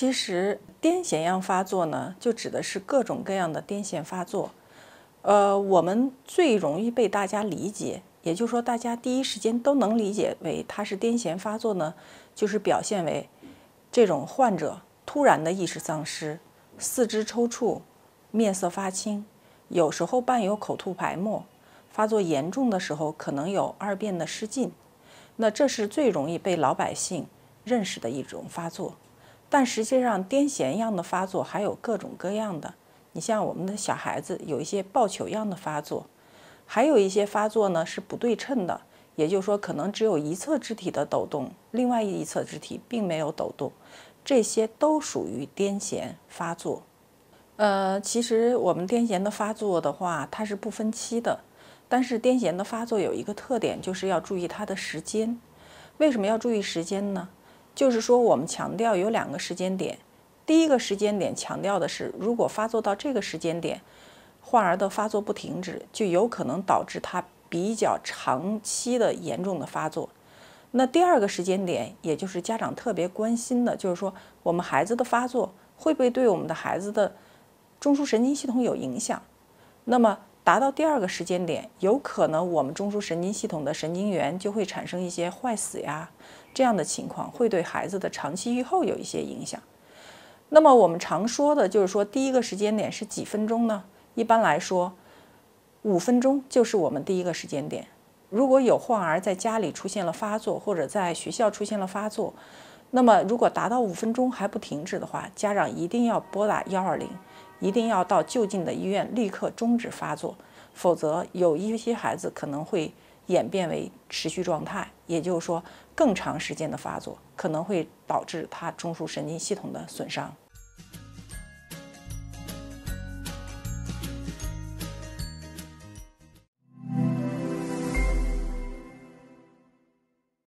其实，癫痫样发作呢，就指的是各种各样的癫痫发作。呃，我们最容易被大家理解，也就是说，大家第一时间都能理解为它是癫痫发作呢，就是表现为这种患者突然的意识丧失、四肢抽搐、面色发青，有时候伴有口吐白沫。发作严重的时候，可能有二便的失禁。那这是最容易被老百姓认识的一种发作。但实际上，癫痫样的发作还有各种各样的。你像我们的小孩子，有一些抱球样的发作，还有一些发作呢是不对称的，也就是说，可能只有一侧肢体的抖动，另外一侧肢体并没有抖动，这些都属于癫痫发作。呃，其实我们癫痫的发作的话，它是不分期的，但是癫痫的发作有一个特点，就是要注意它的时间。为什么要注意时间呢？就是说，我们强调有两个时间点。第一个时间点强调的是，如果发作到这个时间点，患儿的发作不停止，就有可能导致他比较长期的严重的发作。那第二个时间点，也就是家长特别关心的，就是说，我们孩子的发作会不会对我们的孩子的中枢神经系统有影响？那么。达到第二个时间点，有可能我们中枢神经系统的神经元就会产生一些坏死呀，这样的情况会对孩子的长期预后有一些影响。那么我们常说的就是说，第一个时间点是几分钟呢？一般来说，五分钟就是我们第一个时间点。如果有患儿在家里出现了发作，或者在学校出现了发作，那么如果达到五分钟还不停止的话，家长一定要拨打幺二零。一定要到就近的医院立刻终止发作，否则有一些孩子可能会演变为持续状态，也就是说更长时间的发作可能会导致他中枢神经系统的损伤。